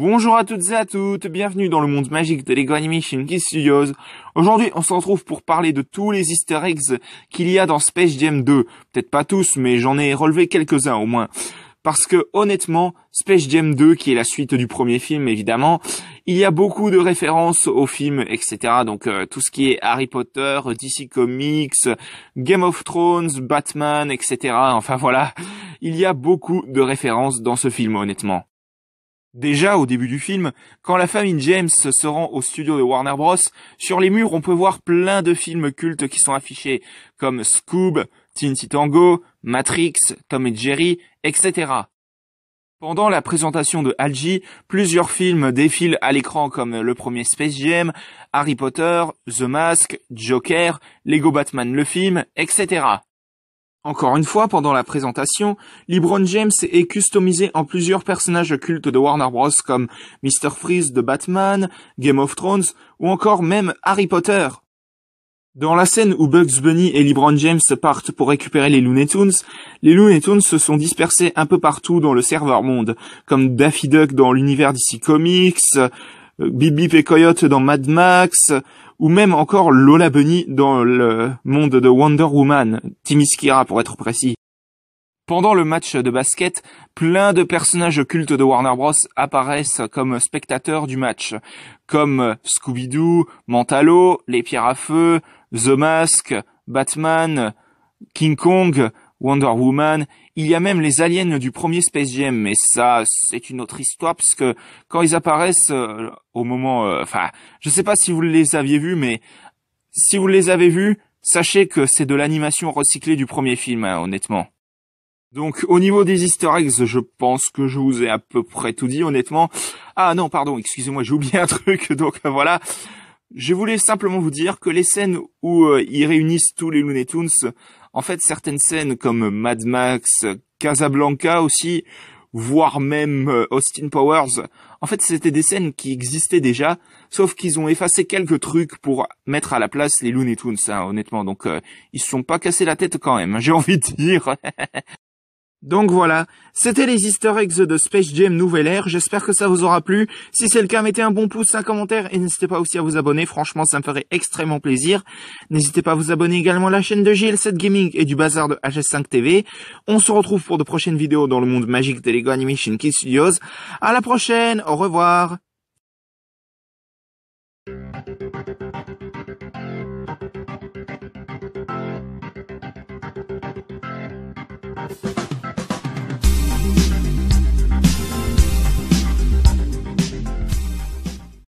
Bonjour à toutes et à tous, bienvenue dans le monde magique de LEGO Animation Kiss Studios. Aujourd'hui, on s'en trouve pour parler de tous les easter eggs qu'il y a dans Space Jam 2. Peut-être pas tous, mais j'en ai relevé quelques-uns au moins. Parce que honnêtement, Space Jam 2, qui est la suite du premier film évidemment, il y a beaucoup de références au film, etc. Donc euh, tout ce qui est Harry Potter, DC Comics, Game of Thrones, Batman, etc. Enfin voilà, il y a beaucoup de références dans ce film honnêtement. Déjà au début du film, quand la famille James se rend au studio de Warner Bros, sur les murs on peut voir plein de films cultes qui sont affichés, comme Scoob, Tinty Tango, Matrix, Tom et Jerry, etc. Pendant la présentation de Algie, plusieurs films défilent à l'écran comme le premier Space Jam, Harry Potter, The Mask, Joker, Lego Batman le film, etc. Encore une fois, pendant la présentation, LeBron James est customisé en plusieurs personnages cultes de Warner Bros. comme Mr. Freeze de Batman, Game of Thrones ou encore même Harry Potter. Dans la scène où Bugs Bunny et LeBron James partent pour récupérer les Looney Tunes, les Looney Tunes se sont dispersés un peu partout dans le serveur monde, comme Daffy Duck dans l'univers d'ici Comics, bibi et Coyote dans Mad Max, ou même encore Lola Bunny dans le monde de Wonder Woman, Skira pour être précis. Pendant le match de basket, plein de personnages cultes de Warner Bros apparaissent comme spectateurs du match, comme Scooby-Doo, Mantalo, Les Pierres à Feu, The Mask, Batman, King Kong, Wonder Woman il y a même les aliens du premier Space Jam, mais ça, c'est une autre histoire, parce que quand ils apparaissent euh, au moment... Euh, enfin, je je sais pas si vous les aviez vus, mais si vous les avez vus, sachez que c'est de l'animation recyclée du premier film, hein, honnêtement. Donc au niveau des easter eggs, je pense que je vous ai à peu près tout dit honnêtement. Ah non, pardon, excusez-moi, j'ai oublié un truc, donc euh, voilà. Je voulais simplement vous dire que les scènes où ils réunissent tous les Looney Tunes, en fait, certaines scènes comme Mad Max, Casablanca aussi, voire même euh, Austin Powers, en fait, c'était des scènes qui existaient déjà, sauf qu'ils ont effacé quelques trucs pour mettre à la place les Looney Tunes, hein, honnêtement. Donc, euh, ils se sont pas cassés la tête quand même, hein, j'ai envie de dire. Donc voilà, c'était les easter eggs de Space Jam Nouvelle Air. j'espère que ça vous aura plu. Si c'est le cas, mettez un bon pouce, un commentaire et n'hésitez pas aussi à vous abonner, franchement ça me ferait extrêmement plaisir. N'hésitez pas à vous abonner également à la chaîne de gilles 7 Gaming et du bazar de HS5 TV. On se retrouve pour de prochaines vidéos dans le monde magique des LEGO Animation Kids Studios. À la prochaine, au revoir